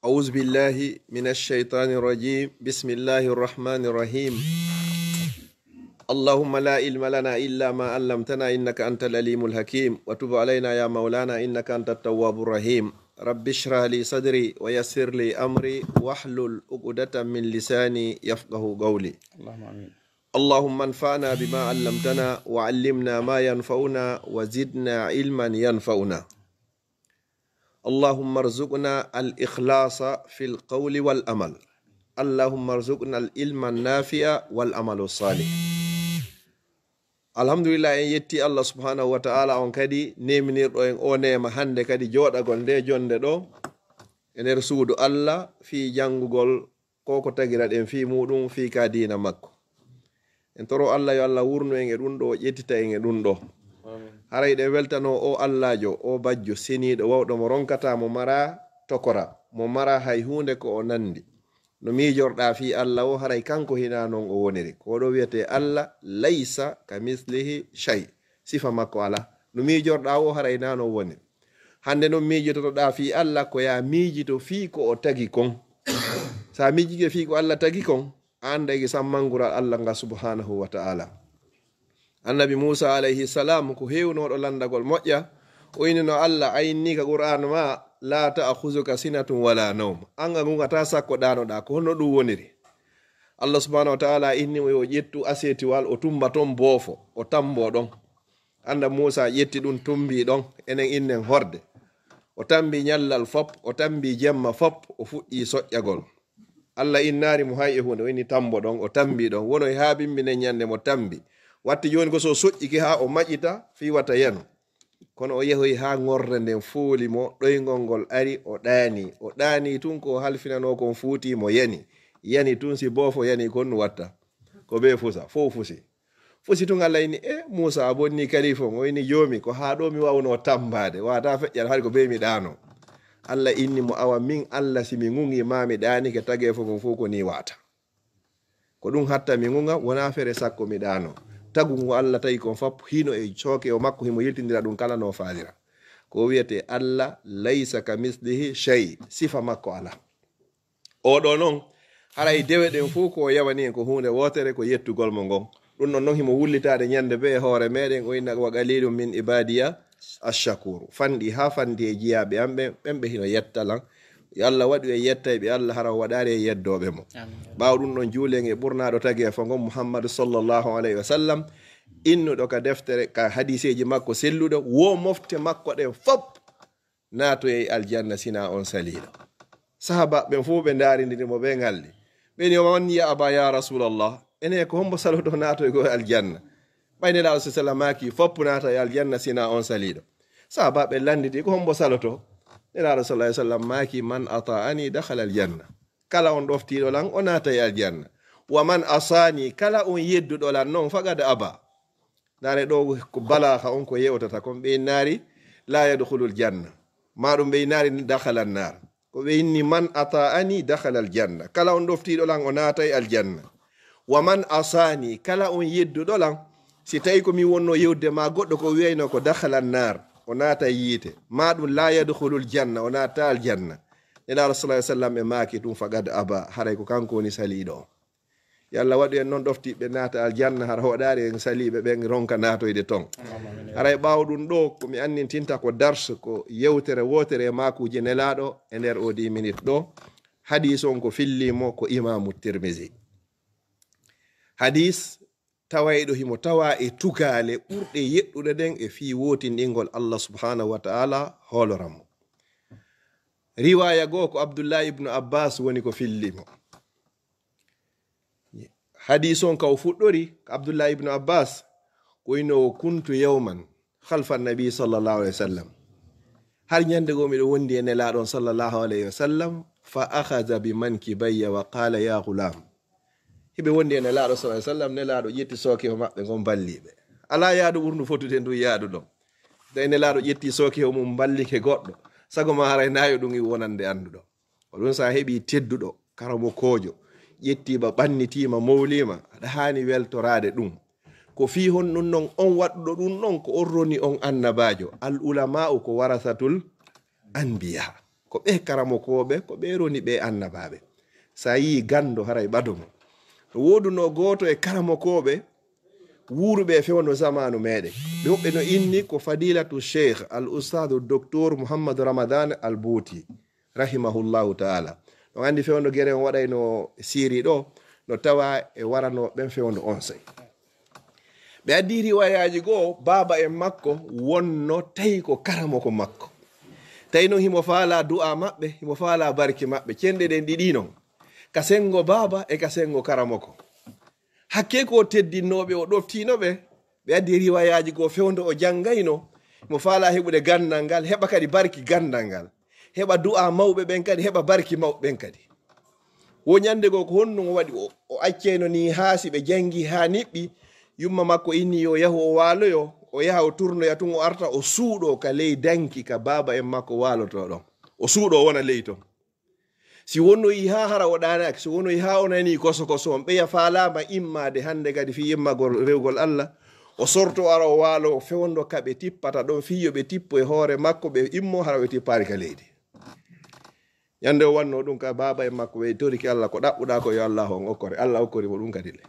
أعوذ بالله من الشيطان الرجيم بسم الله الرحمن الرحيم اللهم لا علم لنا إلا ما علمتنا إنك أنت الأليم الحكيم وتب علينا يا مولانا إنك أنت التواب الرحيم رب اشرح لي صدري ويسر لي أمري واحلل عقدة من لساني يفقه قولي اللهم آمين اللهم انفعنا بما علمتنا وعلمنا ما ينفعنا وزدنا علما ينفعنا اللهم ارزقنا الإخلاص في القول والأمل اللهم ارزقنا العلم النافع والعمل الصالح alhamdulillah en yetti allah subhanahu wa ta'ala on kadi neminirɗo en o nema hande kadi joɗagol nde jonde ɗo e nder suudu allah fi jangugol ko ko tagiraɗen fi muɗum fi ka dina makko en toro allah yo allah wurnu en e ɗum ɗo o ƴettita en e ɗum ɗo haray ɗe weltano o allajo o bajjo siniɗo wawɗo mo ronkata mo mara tokora mo mara hay hunde ko o nandi no mijorɗa fi allah o haray kanko hina non o woniri koɗo wiyete allah laysa ka mislihi shay sifa makko ala no mijorɗa o haray nano woniri hande non mijitotoɗa fi allah ko ya miijito fi ko o tagi kon sa mijike fi ko allah tagi kon andagi sammangural allah nga subhanahu wa taala annabi musa alayhi salam ko hewnoɗo landagol moƴƴa o innino allah ayinni ka qur'an ma la taakhuzuka sinatum wala nawm anga gugata sakko ɗanoɗa ko honno ɗum woniri allah subahanahu wa taala innimo yo ƴettu asetiwal o tumba ton boofo o tambo ɗon anda musa ƴetti ɗum tumbi ɗon enen innen horde o tambi ñallal fop o tambi jemma fop o fuɗɗi soƴƴagol allah innari mo hay e hunde o inni tambo ɗon o tambi ɗon wono e haa bimbinen ñande mo tambi watte joni ko so soƴƴiki ha o maƴƴita fi wata yano kono o yehoyi ha ngorde nden fooli mo ɗoygol ngol ari o ɗaani o ɗaani tun ko halfinano kon futimo yani yani tun si bofo yani kon konnu watta ko be fusa fo fusi fusi tun allah yini e eh, musa a bonni kalifa o yini joomi ko ha ɗo mi wawno tambade wata feƴƴal hari ko ɓe mi ɗano allah inni mo awa min allah simi gungi mami mi ɗanike tage fo kon fof ko ni wata ko ɗum hatta mi gunga wona fere sakko mi ɗano tagu ngu allah tawi kon fap hino e cooke e o makko himo yeltindira ɗum kala no faarira ko wiyete allah laysa ka mislihi shay sifa makko ala oɗo noon haray dewe ɗen fuu ko yawani en ko hunde wotere ko yettugol mo ngon ɗum non noon himo wullitade ñande be e hoore meɗen o inna wagalilum min ibadiya ashakuru fandi ha fandi e jiyaɓe am ɓen ɓenɓe hino yettalan yo allah waɗi e yettayɓe allah hara waɗari e yeddoɓe mo ɓawa ɗum ɗon juulen e ɓurnaɗo tagi e fagon mouhammadou sallllahu alayhi wa sallam innuɗo ka deftere ka hadiseji makko selluɗo wo mofte makko ɗen fop naato aljanna sina on saliɗo sahabaɓen fo ɓe darindirimo ɓe ngalli ɓeni on ya aba ya rasulallah ene ko hombo saluɗo natoy e go e aljanna ɓayne law sa sallam maki foppo naata e aljanna sina on saliɗo sahabaɓe landidi ko hombo saloto nenaɗo sa ah sallam maaki man ata'ani dahala aljanna kala on ɗoftiɗo lan o natay aljanna wa man asani kala on yedduɗo lan noon fagada aba nane ɗo ko balaha on ko yewtata kon ɓeynaari la yadhulu aljanna ma ɗum ɓeynaari dahala annar ko ɓeyinni man ata'ani dahala aljanna kala on ɗoftiɗo lan o natay aljanna wa man asani kala on yedduɗo lan si tawi komin wonno yewdude ma goɗɗo ko wiyayno ko dahala annar o naata yiite ma ɗum la yadkhulul janna o naata al janna nenaro sa sallam ɓe maaki ɗum faqad aba haray ko kanko woni saliiɗo o yo allah waɗu en noon ɗofti ɓe naata aljanna hara hoɗari en saliɓe ɓen ronka naatoyde toon haray ɓaaw ɗum ɗo komi anndin tinta ko darse ko yewtere wootere e makuji nelaaɗo e nder o di minute ɗo hadis on ko fillimo ko imamu termisi hadis tawayɗo himo tawa e tugaale ɓurɗe yeɗɗuɗe ɗen e fii wotindingol allah subhanahu wa taala holoramo riwaya goo ko abdullah ibnu abbas woni ko fillimo hadis on ka o fuɗɗori ko abdullah ibnu abbas ko inowo kuntu yawman halfa nabi sallallahu alahi wa sallam har ñande goo miɗo wondi e nelaɗon sallallahu alayhi wa sallam fa ahada bi manki bayya wa qala ya gulam hiɓe wondi ene laaɗo sa sallam ne laaɗo ƴetti sookiho maɓɓe ngon balliɓe ala yaadu ɓurndu fotude ndu yaadu ɗon day ne laaɗo ƴetti sookiho mum ballike goɗɗo sago ma haray nayo ɗum i e wonande annduɗo o ɗum sa heɓi tedduɗo karamo koojo ƴettima ɓannitima mawlima aɗa hani weltorade ɗum ko fi hon ɗum noon on waɗɗuɗo ɗum noon ko orroni on annabajo al ulama'u ko warasatul anbiya ko ɓe karamo koɓe ko ɓe roni ɓe annabaɓe sa yi gando haray ɓadomo woduno goto e karamokoɓe wuruɓe fewno zamanu meɗen ɓe woɓɓe no inni ko fadilatu cheikh al ustadu docteur mouhammadou ramadan al bouti rahimahullahu taala no andi fewno guere on waɗay no siri ɗo no tawa e warano ɓen fewno on sey ɓe addi riwayaji goo baba en makko wonno tawi ko karamoko makko tawi noon himo faala du'a maɓɓe himo faala barki maɓɓe cenɗe ɗen ɗiɗi noon ka sengo baba e ka sengo karamoko hakke ko teddinoɓe o ɗoftinoɓe ɓe addi riwayaji go fewde o janngayno mo fala heɓude gandal ngal heɓa kadi barki gandal ngal heɓa du'a mawɓe ɓen kadi heɓa barki mawɓeɓen kadi wo ñande go ko honno o waɗi o acceyno ni haasi ɓe janngi ha niɓɓi yumma makko inni yo yahu o waaloyo o yaha o turnoya tun o arta o suuɗo ka ley danki ka baaba en makko waalotoɗon o suuɗo wona ley ton si wonnoyi ha hara waɗanaki si wonnoyi ha o nani koso koso on ɓeya falama immade hande kadi fi immagol rewgol allah o sorto ara o waalo fewndo ka ɓe tippata ɗon fiyo ɓe tippo e hoore makko ɓe immo hara ɓe tippani ka leydi ñande o wanno ɗum ka baaba e makko ɓey toriki allah ko ɗaɓɓuɗa ko yo allah on okkore allah okkori mo ɗum kadi le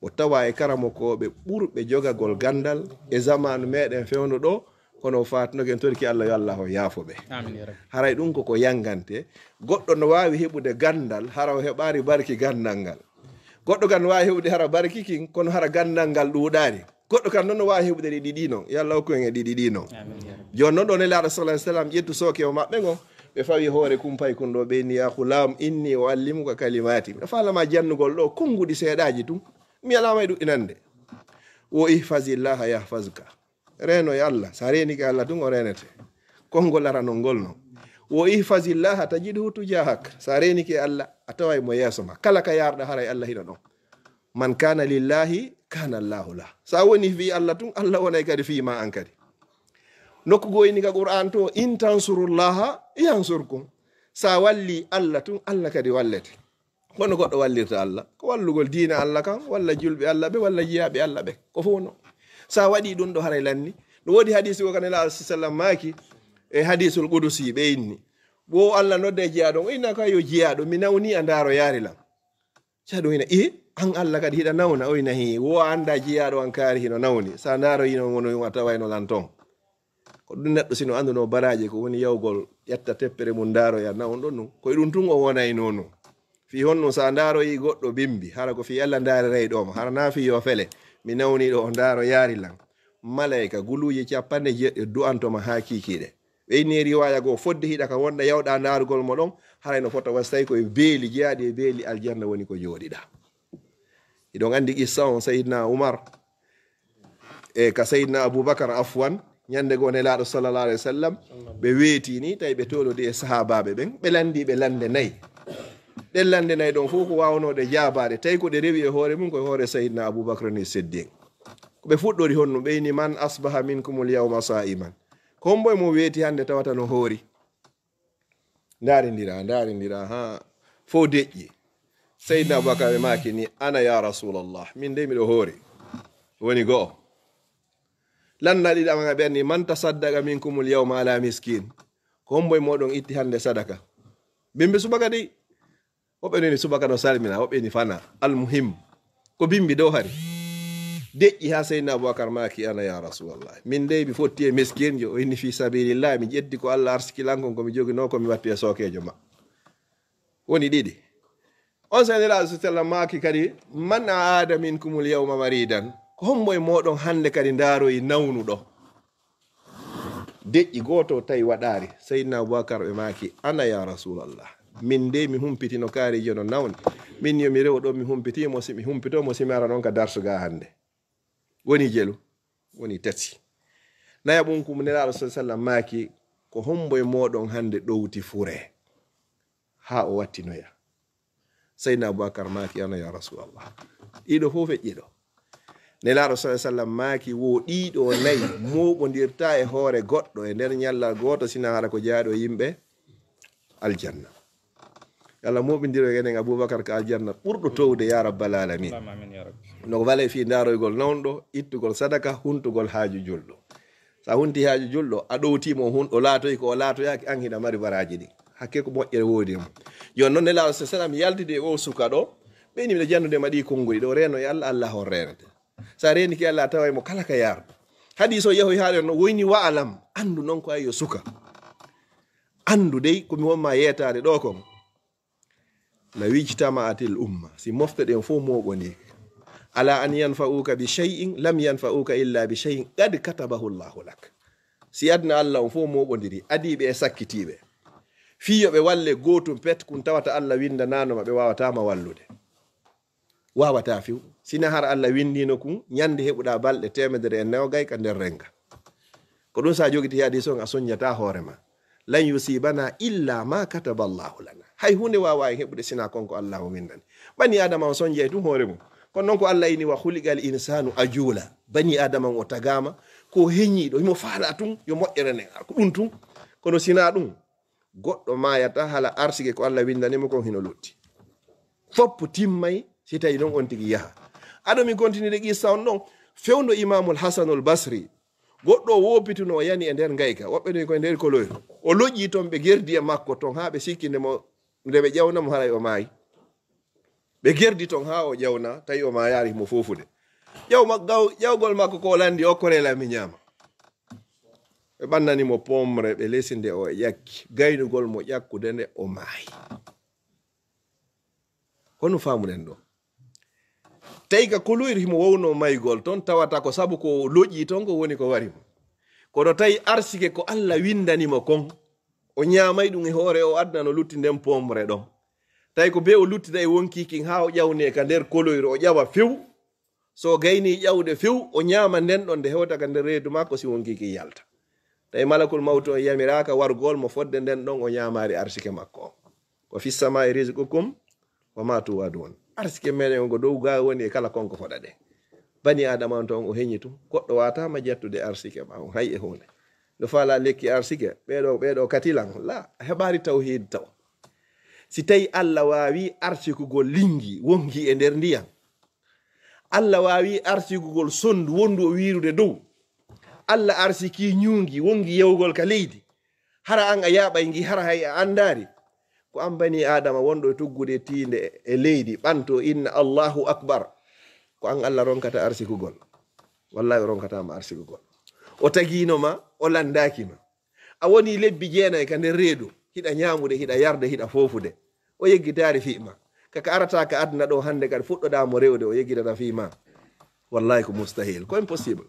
o tawa e karamo koɓe ɓurɓe jogagol gandal e zamanu meɗen fewndo ɗo hono fatnogen toriki allah yo allah o yaafo ɓe haray ɗum koko yangante goɗɗo no wawi heɓude gandal hara o heɓari barki gandal ngal goɗɗo kam no wawi heɓude hara barki kin kono hara gandal ngal ɗuuɗani goɗɗo kam noon no wawi heɓude ɗi ɗiɗi noon yallah okku en e ɗiɗiɗi noon joni noon ɗo ne laɗa sala sallam ƴettu soke o maɓɓe go ɓe fawi hoore kum pay kun ɗo ɓeni yahulam inni o allimuka kalimati ɗa falama jannugol ɗo konnguɗi seeɗaji tun mi alama e ɗuɗinande wo ihfasillaha yahfas ka reenoye allah so a reeni ki allah tun o reenete konngol ara no ngolno wo ifasillaha tajid hutu jahak so a reeni ki allah a taway mo yeeso ma kala ka yarɗo haray e allah hino ɗon man kana lillahi kana llahu la so a woni fi allah tun allah wonay kadi fima an kadi nokku goyni ka qur'an to in tansurullaha yansurkum sa walli allah tun allah kadi wallete kono goɗɗo wallirta allah ko wallugol diina allah kan walla julɓe allah ɓe walla jiyaɓe allah ɓe ko fo non sa waɗi ɗum ɗo haray lanni no woodi hadisi go kane laa sallam maaki e hadisul qudusi inni ɓo allah nodda e jeyaɗo o inna ka yo jeyaɗo mi nawni a ndaaro yaari lam caɗum ina e an allah kadi hiɗa nawna o ina hi wo anda jeyaɗo an kaari hino nawni sa ndaaro yino wono a tawayno lan ton ko ɗum neɗɗo sino anduno baraji ko woni yawgol ƴetta teppere mum ya nawon ɗon ɗum koye ɗum tun o wonay noonu fi honno sa ndaaroyi goɗɗo bimbi hara ko fi allah ndaarerey ɗoma hara na fi yo fele mi nawniɗo o ndaaro yaari lan malayika guluuji capanɗe jeɗɗi du'antoma haa kiikiiɗe ɓeyni riwaya goo foddi hiɗa ka wonɗa yawɗa ndaarugol mo ɗon haray no fota wasi tawi koye beeli jeyaaɗi e beeli aljanna woni ko jooɗiɗa iɗon anndi qissa on sayidna oumar e ka sayidna aboubacar afwan ñannde goo nelaaɗo sallallah alih wa sallam ɓe weeti ni tawi ɓe toolodi e sahabaɓe ɓen ɓe lanndi ɓe lande nayi ɗellande nayi ɗon fof ko wawnoɗe jabade tawi koɗe rewi e hoore mum koye hoore sayidna aboubacre ni seddin ko ɓe fuɗɗori hon no ɓeyni man asbaha minkumul yawma saiman ko homboye mo weeti hande tawata no hoori darindira darindira ha fo deƴƴi sayidna aboubacar ɓe maki ni ana ya rasulallah min de miɗo hoori woni goo lanna ɗiɗamaga ɓerni man tasaddaka min kumul yawma ala miskine ko homboye moɗon itti hande sadaka bimbe subaka dey woɓe noni subaka no salmina woɓe ni fana almuhim ko bimbi dow hari deƴƴi ha seydna aboubacar maki ana ya rasulallah min dey mi fotti e meskine jo o inni fi sabilillah mi ƴeddi ko allah arsikilankon komi jogino komi watti e sokejo ma woni ɗiɗi on sanirao sallam maki kadi man aada minkumul yawma maridan ko hommo e moɗon hande kadi daaroyi e nawnuɗo deƴƴi goto tawi waɗari seydna aboubacar ɓe maki ana ya rasulallah min de mi no kaari jono nawni min yomi rewɗo mi humpitimo mi humpitomo simi ara noon ka darsuga hannde woni jelu woni tati naya ɓum ko nelaɗo sa sallam maaki ko homboye moɗon hannde ɗowti fure ha o wattinoya sayna aboubacar maaki ana ya rasulllah ɗiɗo fof feƴƴiɗo nelaɗo sa sallam maaki wo ɗiɗo nayi moɓodirta e hoore goɗɗo e nder ñallal goto sina haɗa ko jaaɗo e yimɓe aljanna allah moɓidiro e enen aboubacar ko aljanna ɓurɗo towde ya rabbal alamin no wala e fi daroygol nawnɗo ittugol sadaka huntugol haaju julɗo sa hunti haaju julɗo a ɗowtimo o laatoy ko o laatoyaki an hina mari baraji ɗi hakke ko moƴƴere woodim joni noon nelaw sa salam yaldude o suka ɗo ɓeynimiɗe jannude ma ɗi konngoyi ɗo reeno e allah allah hon renede sa reniki allah a tawa mo kala ka yarɗo hadi so yahoy haaɗo no woyni wa'alam andu noon ko ayyo suka andu dey komi wonma yeetade ɗo kon la wijtama atil umma si mofte ɗen fo moɓondeke ala an yanfauka bi sheyin lam yanfauka illa bi sheyin kad katabahu llahu lak si adna allah on fo moɓodiri adiɓe e sakkitiɓe fiyoɓe walle gotum pet kum tawata allah windananoma ɓe wawatama wallude wawata few sina har allah windino kum ñande heɓuɗa balɗe temedere e nogay ka nder renga ko ɗum sa jogiti hadis on a soñata hoorema lan yusibana illa ma kataba llahu lana hay hunde wawawi e heɓude sina konko allah o windani bani adama o son jeey tum hoore mum kon noon ko allah ini wa huligal insanu a juula bani adama o tagama ko heñiɗo yomo faala tun yo moƴƴere nden ko ɗum tun kono sina ɗum goɗɗo mayata hala arsigue ko allah windanima kon hino lutti fopp timmay si tawi noon on tigui yaaha aɗomi gontinide qissa on ɗon fewno imamul hasanul basri goɗɗo o wopitunoo yani e nder gayka woɓɓe noyi e koye nder koloyru o loƴƴi toon ɓe gerdi e makko toon ha ɓe sikkindemo nde ɓe mo haray o maayi ɓe gerdi ton ha o ƴewna tawi o ma yaari mo fufude ƴew ƴewgol makko ko landi o mi nyama e bannani mo pomre be lesinde o ƴakki gaynugol mo ƴakkude ne o mayi hono famuɗen ɗo tawi ka koloyrimo wowno maygol ton tawata ko sabu ko loƴƴi ton ko woni ko wari ko kono tawi arsike ko allah windanimo kon o ñaamay ɗum e hoore o addano lutti nden pomre ɗon tawi ko be o luttida e wonki kin haa o ƴawni e ka nder koloyre o ƴawa few so o gayni ƴawde few o ñaama nden ɗon nde hewta ka nder reedu makko si wonki kin yalta tawi malakul mawtu o yamiraka wargol mo fodde nden ɗon o ñaamaari arsike makko o ko fissama e risque kum oma tuwadu on arsike meɗen ko dow ga woni e kala konko foɗa ɗe bani adama on toon o heñi tum goɗɗo watama jettude arsike ma o hay e hunde no fala lekki arsike siga ɓeɗo ɓeɗo katilan la heɓari tawhid taw si tawi allah wawi artikugol lingi wongi e nder ndiyam allah wawi artikugol sondu wondu o wirude dow allah arsiki ñuungi wongi yewgol ka leydi hara an a yaɓay ngi hara hay a andari ko an bani adama wonɗo tuggude tiinde e leydi ɓanto inna allahu akbar ko an allah ronkata arsikugol wallahi ronkatama arsikugol o taginoma o landakima a woni lebbi jeenayi ka nder reedu hiɗa ñamude hiɗa yarde hiɗa fofude o yeggitari fima kaka arataka adna ɗo hande kadi fuɗɗoɗamo rewde o yeggitata fima wallahi ko moustahil ko impossible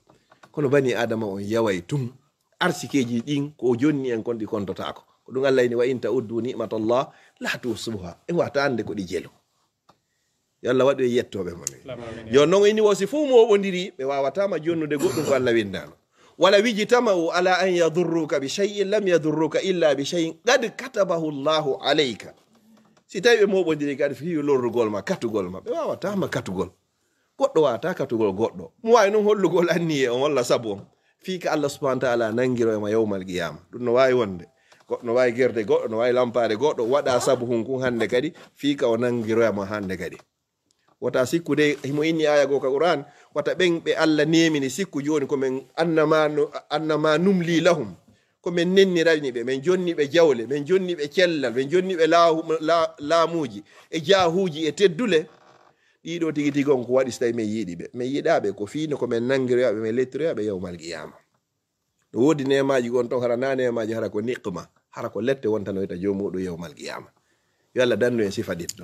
kono bani adama on yaway tum arsikeji ɗin ko jonni en kon ɗi kontotako ko ɗum allah ni wa inta uddu nimatallah la tusuha e wata ande ko ɗi jelo yo allah waɗu e yettoɓe mamin jon noon ini wosi fu mowoɓodiri ɓe wawatama jonnude goɗɗum ko allah windano wala wijitamahu ala an yadurruka bi sheyin lam yadurruka illa bi sheyin qad katabahu llahu aleyka si tawi ɓe moɓodiri kadi fii lorrugol ma katugol ma ɓe wawatama katugol goɗɗo wata katugol goɗɗo mo wawi noon hollugol annie on walla sabu on fii ka allah subahana taala nangiro e ma yawmal qiyama ɗum no wawi wonde goɗɗo no wawi guerde goɗɗo no wawi lampade goɗɗo waɗa sabu hunkun hande kadi fii ka o nangiroyama e hande kadi wata sikku de himo inni aya go ka quran wata ɓen ɓe allah nemini sikku joni komin annama annama numli lahum komin nenniralni ɓe min jonni ɓe jawle min jonni ɓe cellal min jonni ɓe laamuji e jahuji e teddule ɗiɗo tigi tigi on ko waɗi so tawi min yiiɗi ɓe min yiɗaɓe ko fino komin nangiroyaɓe min lettiroyaɓe yawmal giyama no wodi nemaji gon ton hara na nemaji hara ko niqma hara ko lette wontanoyta jomuɗum yawmal giyama yo allah danno en sifa ɗiɗ ɗo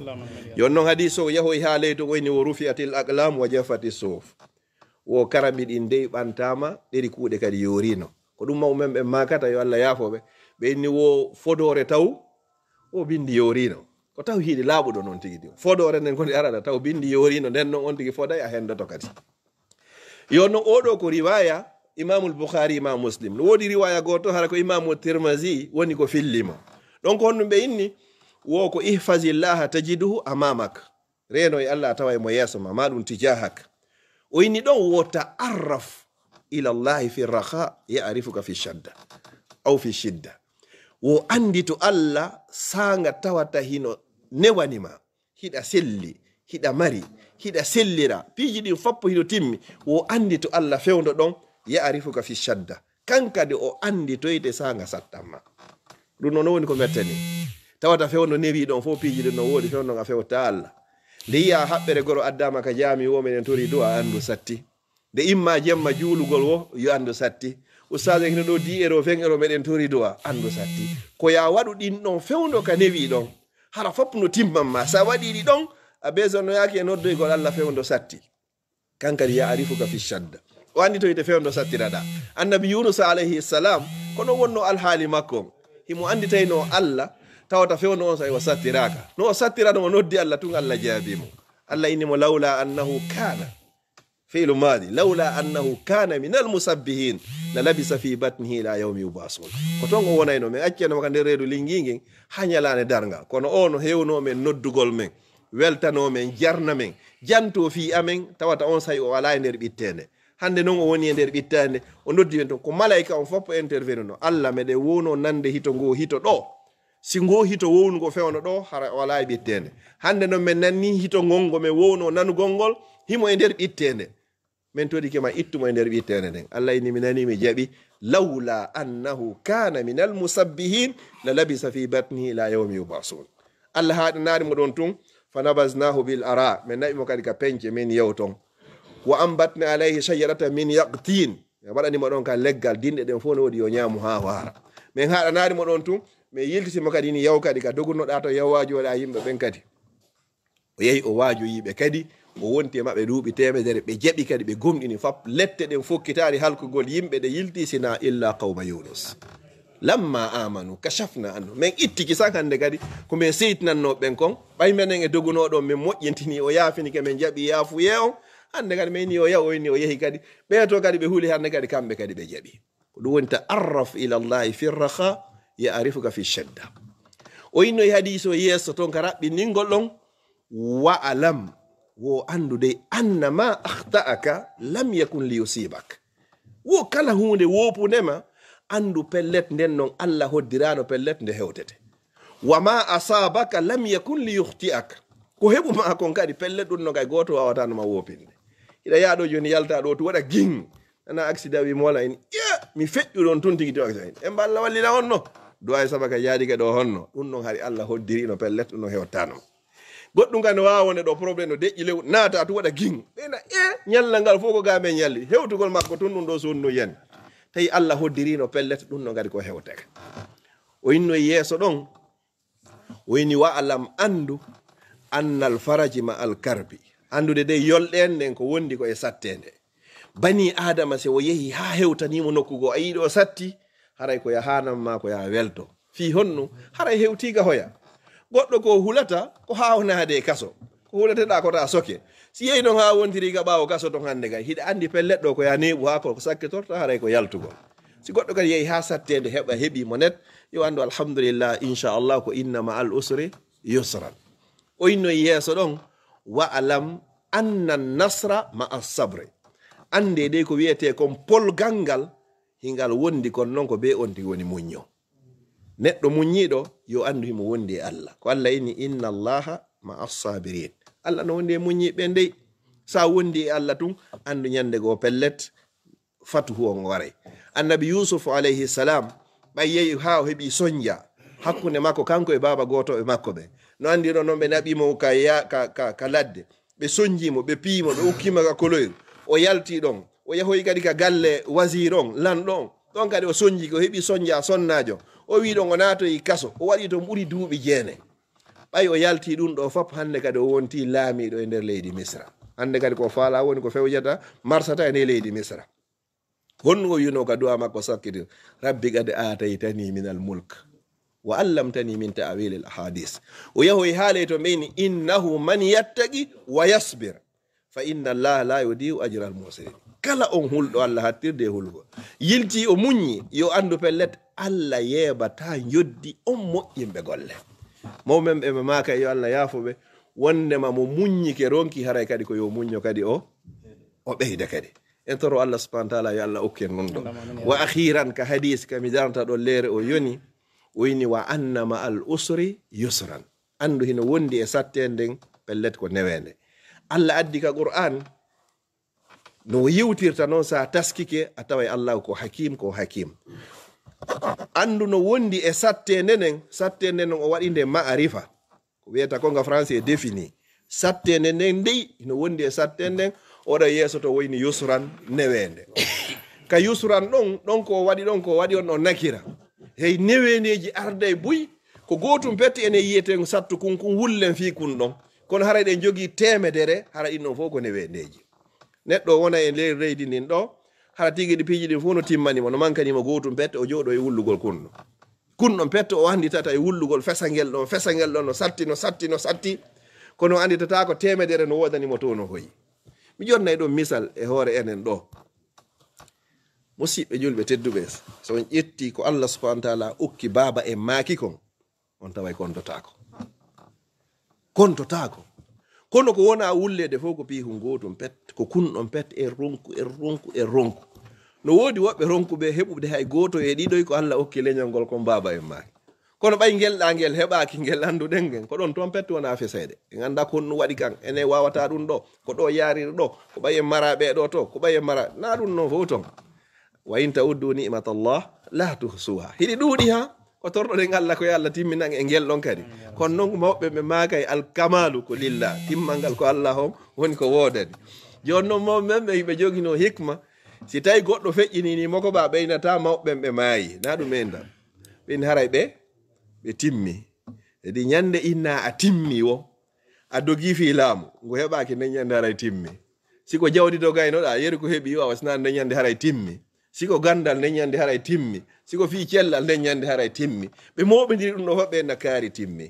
joni noon hadis o yahoy ha ley to wo rufiatil aqlam wa jafati sof wo karambiɗin dey ɓantama ɗeɗi kuuɗe kadi yorino ko ɗum maw men ɓe makata yo allah yaafoɓe ɓe inni wo fodore taw o bindi yorino ko taw hiiɗi laaɓuɗo noon tigi tigi fodore nden kodi arata taw bindi yorino nden noon on tigi foday a hendoto kadi yo noon oɗo ko riwaya imamul boukhari imam muslim no woodi riwaya goto hara ko imamu tirmasi woni ko fillimo donc honɗum ɓe inni wo ko ihfazillaha tajiduhu amamak e allah tawa e mo yeeso ma ma tijahak o yini ɗon wo taarraf ila llahi fi raha yarifuka fi shadda au fi shidda wo andi to allah sanga tawata hino newanima hiɗa selli hiɗa mari hiɗa sellira piiji ɗin fappo hiɗo timmi wo andi to allah fewdo ɗon yarifuka fi shadda kankadi o andi toyte sanga sattanma ɗum noon woni ko mettani tawata fewno newi ɗon fo piiji ɗen no woodi fewno ga fewta allah nde yiya haɓɓere goro addama ka jaami wo minen tori do a andu satti nde imma jemma juulugol wo yo andu satti ustage kino ɗo di ero fen ero meɗen tori do a andu satti ko ya waɗu ɗin ɗon fewno ka newi ɗon hara fop no timman ma sa waɗiɗi ɗon a beson yaaki e noddoygol allah fewdo satti kankadi ya arifuka fi shadda o anndi to yite fewndo sattiraɗa annabi yunus alayhi salam kono wonno alhaali makko himo anndi allah tawata few no on sa wa sattiraka no o sattirano o noddi allah tun allah jaabimo allah innimo lawla annahu kana filu madi lawla annahu kana min almusabbihin la labisa fi batnihi ila yawmi ubasun ko toon o wonayno min accenoma ka nder reedu linngi ngin ha ñalaane darga kono o no heewnomen noddugol men weltanomen jarna men janto fi amen tawata on sayi o ala e nder ɓittede hande noon o woni e nder ɓittade o noddi men toon ko malayika on foppo intervenu no allah meɗen wono nande hito ngo hito ɗo singo hito wownugo fewno ɗo hara wala e ɓittede hande noon min nanni hito gongo min wowno nanu gongol himo e nder ɓittede min todike ma ittumo e nder ɓittede nden allah ini mi nani mi jaɓi lawla annahu kana minal musabbihin la labisa fi batnihi ila yawmi yubasun allah haɗanari mo ɗon tun fanabasnahu bil ara min naɓimo kadi ka pence min yew ton wo ambatna alayhi shayarata min yaktin min waɗanimo ɗon ka leggal dinɗe ɗen fo ne woodi yo ñamu ha wara min haɗanari mo ɗon tun mais yiltitima kadi ni yaw kadi ka dogunoɗa to yaw waaji oɗa yimɓe ɓen kadi o yehi o waajoyiɓe kadi o wonti maɓɓe duuɓi temedere ɓe jeɓi kadi ɓe gomɗini fop lette ɗen fokkitari halkugol yimɓe ɗe yilti sina illa qawma yunus lamma amanu kachafna anu min ittiki san hande kadi komin seytinannoɓen kon ɓay menen e dogunoɗon min moƴƴintini o yaafini ke min jaɓi yaafuye on hande kadi mayni o yaw oyni o yehi kadi ɓeeto kadi ɓe huuli hande kadi kamɓe kadi ɓe jaɓi ko ɗum wonita arraf ila llahi fi rraha ya'rifuka fi shadda o yinno e hadis o yeeso toon ka raɓɓiningol ɗon wa'alam wo andu dey anna ma akhtaaka lam yakun liyusibak wo kala hunde wopundema andu pellet nden non allah hoddirano pellet nde hewtete wama asabaka lam yakun liyuhti'ak ko heɓu ma kon kadi pellet ɗum no kay goto wawatanoma wopinde iɗa yaɗo joni yalta ɗo tu waɗa ging ana accident wi mola en mi feƴƴu ɗon tun tigui to accident en wallina duwawi saba ka yaadike ɗo honno ɗum noon hay allah hoddirino pellet ɗum noon hewattanoo goɗɗum kan wawone ɗo probléme no deƴƴi lew naata tu waɗa ging ɓena e eh, ñallal ngal fof ko gamen ñalli hewtugol makko tun ɗum ɗo sonnu yen tawi allah hoddirino pellet ɗum noon kadi ko hewteka o yinno yeeso ɗon o yini wa alam andu annal faraji ma alkarbi andude de yolɗe en nden ko wondi ko e satte nde bani adama se o yehi ha hewtanimo nokku go a yiiɗo satti haray ko yahanam ma ko yaha welto fi honno haray hewtiga hoya goɗɗo ko hulata ko hawnade kaso ko hulateɗa kota soke si yeyi non ha wontiriga ɓawo kaso ton hande kay hiɗa andi pelleɗɗo ko ya neɓu ha ko sakke torta haray ko yaltugol si goɗɗo kadi yeehi ha sattede heɓa heeɓi mo net yo andu alhamdulillah inchallah ko innama al usri yusran o innoyi yeeso ɗon wa alam anna nasra ma a sabre ande de ko wiyete kon polgal ngal hingal wondi kon non ko be on tigi woni muñño neɗɗo muñiiɗo yo andu himo wondi e allah ko allah ini inna allaha ma assabirin allah no wondi e muñiiɓe ndeyi sa wondi e allah tun andu ñande goo pellet fatu huon ware annabi yusufu alayhi salam ɓay yeyi ha o heɓi soñja hakkunde makko kanko e baaba gooto ɓe makko ɓe no anndino noon ɓe naɓimo ka ka ladde ɓe soñjimo ɓe piimo ɓe ukkimo ka koloyru o yalti ɗon o yahoy kadi ka galle wasir on lanɗo ɗon kadi o soñji ko heɓi soñja sonnajo o wiɗon o natoyi e kaso o waɗi to ɓuri duuɓi jeene ɓay o yalti ɗum ɗo fop hande kadi o wonti laamiɗo e nder leydi misra hande kadi ko faala woni ko fewjata marsata ene leydi misra gonnugo wino ka duwa makko sakkitir rabbi kad ataytani min al mulk wa allamtani min ta'wil al ahadis o yahoy haale to mbeyni innahu man yattaqi wa yasbir fa inna allah la yodiu ajra al mosirin kala on hulɗo allah hattirde e hulgo yilti o muñi yo andu pellet allah yeɓata yoddi on moƴƴinɓe golle mawmen ɓe ɓe maka e yo allah yafuɓe wondema mo muññike ronki haray kadi ko yo muño kadi o o ɓeyda kadi en toro allah subahana taala yo allah okken non ɗo wa akhiran ka hadis kami darata ɗo leere o yoni o yini wa annama al usri yusran andu hino wondi e satte nden pellet ko newende allah addi ka qur'an no yiwtirta noon sa taskike a taway allah ko hakim ko hakim andu no wondi e satte ndenen satte ndenen o waɗi nde maarifa ko wiyata konga français défini satte nde nden ndey no wondi e satte nden oɗo yeeso to woyni yusran newende ka yusran ɗon ɗon ko waɗi ɗon ko waɗi on ɗo nakira hey neweneji arde e buy ko gotum petti ene yiyeten sattu kunkun wullen fi kun ɗon kono hara ɗen jogii temedere hara ɗin ɗon fof ko newendeji neɗɗo wona e ley reydi ndin ɗo hara tigi ɗi piiji ɗin fof no timmanimo no mankanima gotum pette o jooɗo e wullugol kunno kunɗon petto o annditata e wullugol fesa ngel ɗon fesa ngel ɗon no satti no satti no satti kono annditata ko temedere no woodanimo to no hoyi mi jonnay ɗon misal e hoore enen ɗo musidɓe julɓe tedduɓe so on ƴetti ko allah subahanau wa taala ukki baaba en maaki kon on tawa kondotako kontotaako kono ko wona wulleede fof ko pihu gotum pet ko kunɗon pet e ronku e ronku e ronku no woodi woɓɓe ronkuɓe heɓude hay gooto e ɗiɗoy ko allah okki leñol ngol kon baaba en maake kono ɓay gelɗa ngel heɓaki ngel anduɗen gen ko ɗon toon pet wona feseede e ganda konno waɗi kan ene wawata ɗum ɗo ko ɗo yariri ɗo ko ɓay en maraɓe ɗo to ko ɓay en mara na ɗum noon fof ton wayinta uddu nimatallah la tuhsuha hiɗi ɗuuɗi ha ko torɗoɗen allah ko yo allah timminan e ngel ɗon kadi kono noon mawɓe ɓe maaka e alkamalu ko lilla timmal ngal ko allah on woni ko woodani joni noon mawɓe memɓe yiɓe jogino hikma si tawi goɗɗo feƴƴininimo ko ɓa ɓeynata mawɓen ɓe maayi na ɗumen dam ɓen haray ɓe ɓe timmi edi ñande inna a timmi wo a dogii fi laamu ngo heɓaki ndeñande haray timmi siko jawdi dogaynoɗa yeri ko heɓi wa wasnaa ndeñande haray timmi siko gandal nden ñande haray timmi siko fi cellal nden ñande haray timmi ɓe moɓidiri ɗum ɗo hoɓɓe na kaari timmi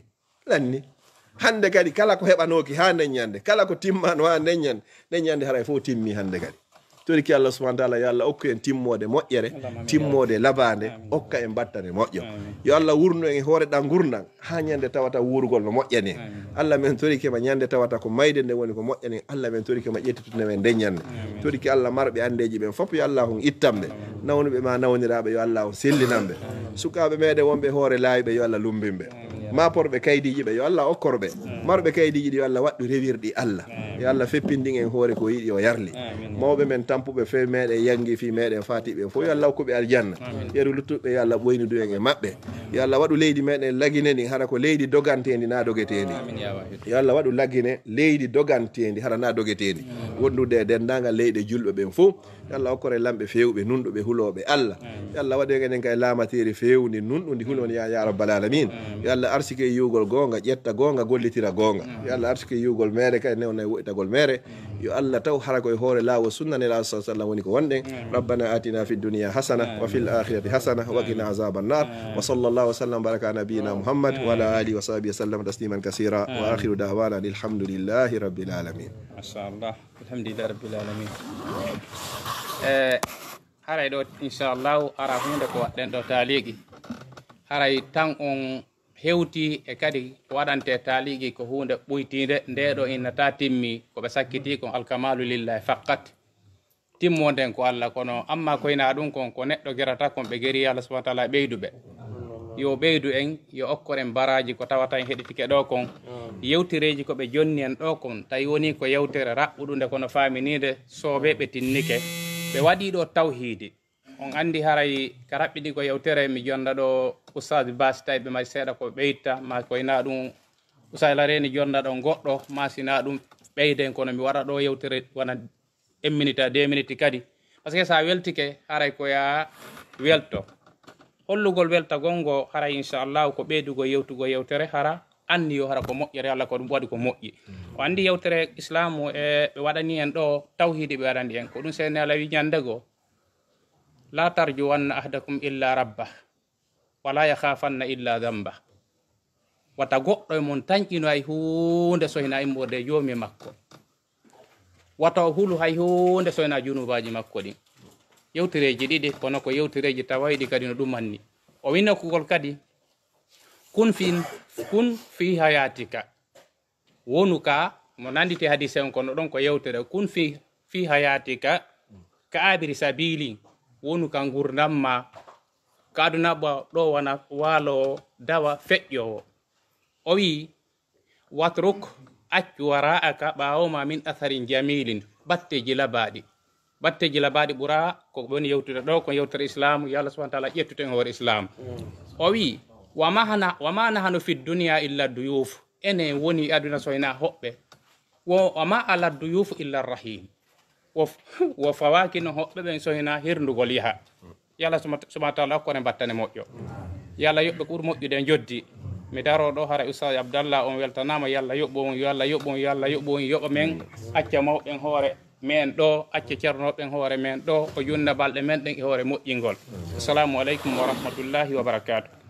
lanni hande kadi kala ko heɓanoki ha nden ñande kala ko timmano ha nden ñande nden ñande haray fof timmi hande kadi toriki allah subahana taala yo allah okku en timmode moƴƴere timmode labade okka en battane moƴƴo yo allah wurno en e hoore ɗa gurdan ha ñande tawata wurugol no moƴƴane allah men torikima ñande tawata ko mayde nde woni ko moƴƴane allah men torikima ƴettitude men ndeññande toriki allah marɓe andeji ɓen foof yo allah hon ittanɓe nawnuɓe ma nawniraɓe yo allah o sellinanɓe sukaɓe meɗen wonɓe hoore laawiɓe yo allah lumbinɓe ma porɓe kaydiji ɓe yo allah okkorɓe marɓe kaydiji ɗi yo allah waɗɗu rewirɗi allah yo allah feppindin en hoore ko yiɗi o yarli mawɓe men tampuɓe fe meɗen yangi fi meɗen fatiɓe fo yo allah hokkuɓe aljanna yeru luttuɓe yo allah ɓoyni du en e maɓɓe yo allah waɗu leydi meɗen laguinendi hara ko leydi dogantendi na dogetendi yo allah waɗu laguine leydi dogantendi hara na dogetendi wondude e dendagal leyɗe julɓe ɓen fo yo allah hokkore lamɓe fewɓe nunɗuɓe hulowɓe allah yo allah waɗu en enen kay lamateri fewdi nunɗudi hulon ya ya rabbal alamin yo allah arsike yiwgol gonga ƴetta gonga gollitira gonga yo allah arsike yiwgol mere kadi ne onayi woɗitagol mere yo allah taw hara koye hoore laawol sunna nela sa sallam woni ko wonɗen rabbana atina fi dunia hasana wa fil akhirati hasana wa qina azaba annar wa sallallahu wa sallam baraka ala nabiyina muhammad wa ala alihi wa sahbihi wa sallam tasliman kasira wa akhiru da'wana alhamdulillahi rabbil alamin machallah alhamdulillahi rabbil alamin haray ɗo inchallahu ara hunde ko waɗɗen ɗo taaligi haray tan on hewti e kadi waɗante taaliiji ko hunde ɓuytiinde nde ɗo inna ta timmi ko ɓe sakkiti kon alkamalu lillahi faqat timmo nden ko allah kono amma koyna ɗum kon ko neɗɗo gerata kon ɓe geri allah subahana taala ɓeyduɓe yo ɓeydu en yo okkoren baraji ko tawata en heɗitike ɗo kon yewtireji koɓe jonni en ɗo kon tawi woni ko yewtere raɓɓuɗunde kono faaminide soobe ɓe tinnike ɓe waɗiɗo tawhiide on anndi haray ka raɓɓiɗi ko yewtere mi jonda ɗo ustade basi tawi ɓe mari seeɗa ko ɓeyta ma koyna ɗum usayla reni jonda ɗo goɗɗo ma sina ɗum ɓeyden kono mi waɗa ɗo yewtere wona en minute a deux minute kadi par ce que sa weltike haray koya welto hollugol welta gongo hara inchallahu ko ɓeydugo yewtugo yewtere hara anni yo hara ko moƴƴere allah ko ɗum waɗi ko moƴƴi o mm. anndi yewtere islamu e eh, ɓe waɗani en ɗo tawhidi ɓe waɗani en ko ɗum seene ala wi ñande la an ahdakum illa rabbah la yakhafanna illa dambah wata goɗɗo mon tankino ay hunde sohina immorde e yomi makko wata hulu hay hunde sohina junubaji makko di yewtereji didi kono ko yewtereji tawaydi kadi no dumanni o winno kugol kadi kun fin kun fi hayatika Wonuka mo nandite hadise on kono don ko yewtere kun fi fi hayatika ka abiri sabili wonu nama kan gurdam ma kaadu naɓa dawa fetyo, o wi watruk accu wara'aka ɓaawoma min atharin jamilin batteji labaɗi batteji labaɗi ɓura ko ɓoni yewtude ɗo ko yewtere Islam yo ya allah subahana taala ƴettuten hoore islamu o wi wa ma fi duniya illa duyuf enen woni aduna soyna hoɓɓe wo wa ma ala duyuf illa rahim wo fawakino hoɓɓe ɓen sohina hirndugol yaha yo allah subahana taala hokkone mbattane moƴƴo yo allah yoɓɓe ko ɓuri moƴƴude en joddi mi daro ɗo hara ustad abdallah on weltanama yalla allah yoɓɓo on yo meng yoɓɓo on yo allah yoɓɓo on yoɓa men acca mawɓen hoore men acca men o junna balɗe men ɗen e hoore assalamu aleykum wa rahmatullahi wa barakatuh